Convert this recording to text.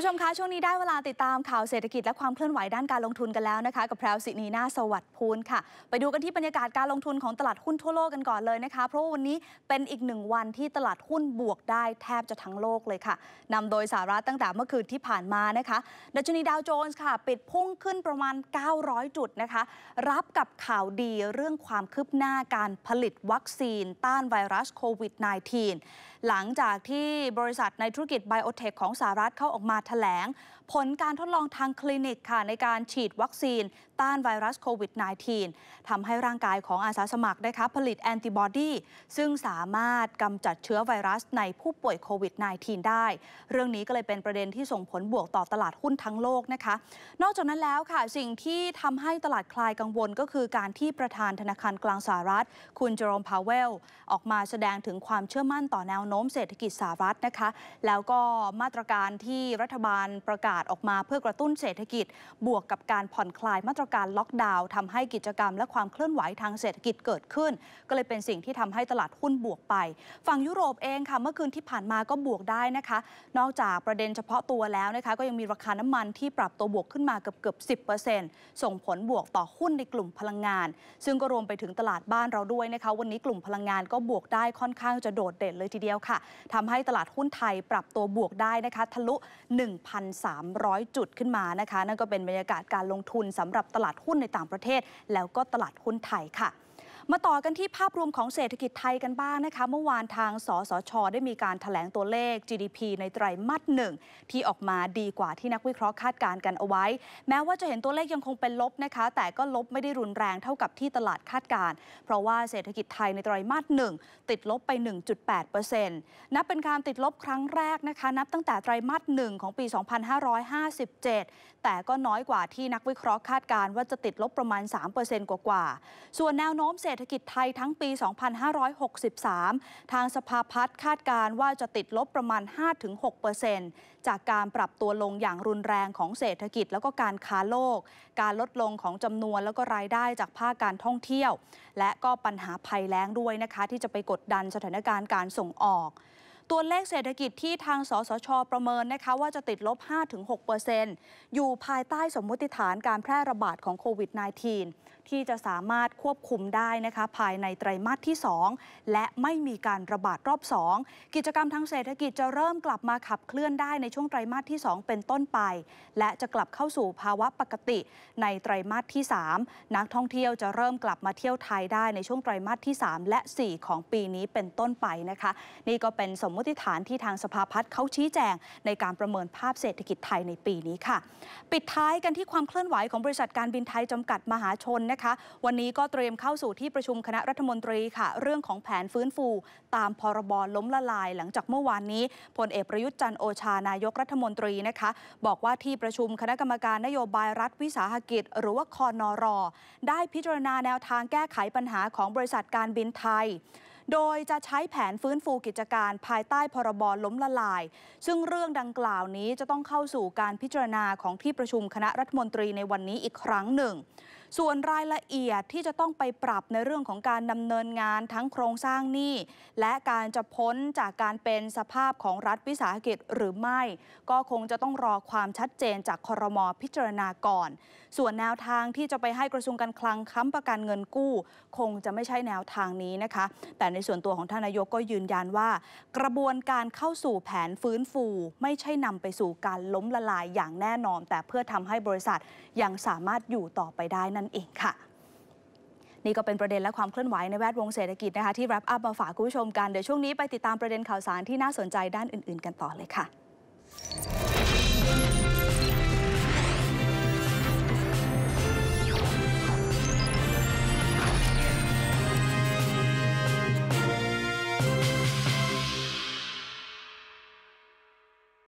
ผู้ชมคะช่วงนี้ได้เวลาติดตามข่าวเศรษฐกิจและความเคลื่อนไหวด้านการลงทุนกันแล้วนะคะกับแพรวสินีนาสวัสดิ์พูนค่ะ ไปดูกันที่บรรยากาศการลงทุนของตลาดหุ้นทั่วโลกกันก่อนเลยนะคะ เพราะวันนี้เป็นอีกหนึ่งวันที่ตลาดหุ้นบวกได้แทบจะทั้งโลกเลยค่ะนำโดยสหรัฐตั้งแต่เมื่อคืนที่ผ่านมานะคะดัชนีดาวโจนส์ค่ะปิดพุ่งขึ้นประมาณ 900จุดนะคะรับกับข่าวดีเรื่องความคืบหน้าการผลิตวัคซีนต้านไวรัสโควิด -19 หลังจากที่บริษัทในธุรกิจไบโอเทคของสหรัฐเข้าออกมาถแถลง ผลการทดลองทางคลินิกค่ะ ในการฉีดวัคซีนต้านไวรัสโควิด -19 ทำให้ร่างกายของอาสาสมัครนะคะผลิตแอนติบอดีซึ่งสามารถกำจัดเชื้อไวรัสในผู้ป่วยโควิด -19 ได้ เรื่องนี้ก็เลยเป็นประเด็นที่ส่งผลบวกต่อตลาดหุ้นทั้งโลกนะคะ นอกจากนั้นแล้วค่ะสิ่งที่ทำให้ตลาดคลายกังวลก็คือการที่ประธานธนาคารกลางสหรัฐคุณเจอร์มพาวเวลออกมาแสดงถึงความเชื่อมั่นต่อแนวโน้มเศรษฐกิจสหรัฐนะคะ แล้วก็มาตรการที่รัฐบาลประกาศออกมา เพื่อกระตุ้นเศรษฐกิจ บวกกับการผ่อนคลาย มาตรการล็อกดาวน์ทำให้กิจกรรม และความเคลื่อนไหวทางเศรษฐกิจเกิดขึ้น ก็เลยเป็นสิ่งที่ทำให้ตลาดหุ้นบวกไป ฝั่งยุโรปเองค่ะเมื่อคืนที่ผ่านมาก็บวกได้นะคะ นอกจากประเด็นเฉพาะตัวแล้วนะคะก็ยังมีราคาน้ำมันที่ปรับตัวบวกขึ้นมาเกือบเกือบสิส่งผลบวกต่อหุ้นในกลุ่มพลังงาน ซึ่งก็รวมไปถึงตลาดบ้านเราด้วยนะคะวันนี้กลุ่มพลังงานก็บวกได้ค่อนข้างจะโดดเด่นเลยทีเดียวล้วค่ะทำให้ตลาดหุ้นไทยปรับตัวบวกได้นะคะ ทะลุ 1,300 จุดขึ้นมานะคะนั่นก็เป็นบรรยากาศการลงทุนสำหรับตลาดหุ้นในต่างประเทศ แล้วก็ตลาดหุ้นไทยค่ะมาต่อกันที่ภาพรวมของเศรษฐกิจไทยกันบ้างนะคะเมื่อวานทาง สสช ได้มีการถแถลงตัวเลข GDP ในไตรมาสหนึ่งที่ออกมาดีกว่าที่นักวิเคราะห์คาดการณ์กันเอาไว้ แม้ว่าจะเห็นตัวเลขยังคงเป็นลบนะคะแต่ก็ลบไม่ได้รุนแรงเท่ากับที่ตลาดคาดการณ์เพราะว่าเศรษฐกิจไทยในไตรมาสหนึ่งติดลบไป 1.8%นับเป็นการติดลบครั้งแรกนะคะนับตั้งแต่ไตรมาสหนึ่งของปี2557 แต่ก็น้อยกว่าที่นักวิเคราะห์คาดการณ์ว่าจะติดลบประมาณ 3%กว่าๆส่วนแนวโน้มเศรษศรษฐกิจไทยทั้งปี 2563 ทางสภาพัฒน์คาดการว่าจะติดลบประมาณ 5-6%จากการปรับตัวลงอย่างรุนแรงของเศรษฐกิจแล้วก็การค้าโลก การลดลงของจำนวนแล้วก็รายได้จากภาคการท่องเที่ยว และก็ปัญหาภัยแล้งด้วยนะคะที่จะไปกดดันสถานการณ์การส่งออกตัวเลขเศรษฐกิจที่ทางสสชประเมินนะคะว่าจะติดลบ 5-6%อยู่ภายใต้สมมติฐานการแพร่ระบาดของโควิด -19 ที่จะสามารถควบคุมได้นะคะภายในไตรมาสที่ 2 และไม่มีการระบาดรอบ 2 กิจกรรมทางเศรษฐกิจจะเริ่มกลับมาขับเคลื่อนได้ในช่วงไตรมาสที่ 2 เป็นต้นไป และจะกลับเข้าสู่ภาวะปกติในไตรมาสที่ 3 นักท่องเที่ยวจะเริ่มกลับมาเที่ยวไทยได้ในช่วงไตรมาสที่ 3 และ 4 ของปีนี้เป็นต้นไปนะคะนี่ก็เป็นสมมติฐานที่ทางสภาพัฒน์เขาชี้แจง ในการประเมินภาพเศรษฐกิจไทยในปีนี้ค่ะ ปิดท้ายกันที่ความเคลื่อนไหวของบริษัทการบินไทยจำกัดมหาชนนะคะ วันนี้ก็เตรียมเข้าสู่ที่ประชุมคณะรัฐมนตรีค่ะ เรื่องของแผนฟื้นฟูตามพรบล้มละลายหลังจากเมื่อวานนี้พลเอกประยุทธ์จันโอชานายกรัฐมนตรีนะคะบอกว่าที่ประชุมคณะกรรมการนโยบายรัฐวิสาหกิจ หรือว่าคอนรอได้พิจารณาแนวทางแก้ไขปัญหาของบริษัทการบินไทยโดยจะใช้แผนฟื้นฟูกิจการภายใต้พรบล้มละลาย ซึ่งเรื่องดังกล่าวนี้จะต้องเข้าสู่การพิจารณาของที่ประชุมคณะรัฐมนตรีในวันนี้อีกครั้งหนึ่งส่วนรายละเอียดที่จะต้องไปปรับในเรื่องของการดำเนินงานทั้งโครงสร้างหนี้ และการจะพ้นจากการเป็นสภาพของรัฐวิสาหกิจ หรือไม่ ก็คงจะต้องรอความชัดเจนจากคอรมอพิจารณาก่อน ส่วนแนวทางที่จะไปให้กระทรวงการคลังค้ำประกันเงินกู้ คงจะไม่ใช่แนวทางนี้นะคะ แต่ในส่วนตัวของท่านนายกก็ยืนยันว่า กระบวนการเข้าสู่แผนฟื้นฟูไม่ใช่นำไปสู่การล้มละลายอย่างแน่นอนแต่เพื่อทำให้บริษัทยังสามารถอยู่ต่อไปได้นะนั่นเองค่ะ นี่ก็เป็นประเด็นและความเคลื่อนไหวในแวดวงเศรษฐกิจนะคะที่แรปอัพมาฝากคุณผู้ชมกันเดี๋ยวช่วงนี้ไปติดตามประเด็นข่าวสารที่น่าสนใจด้านอื่น ๆ กันต่อเลยค่ะ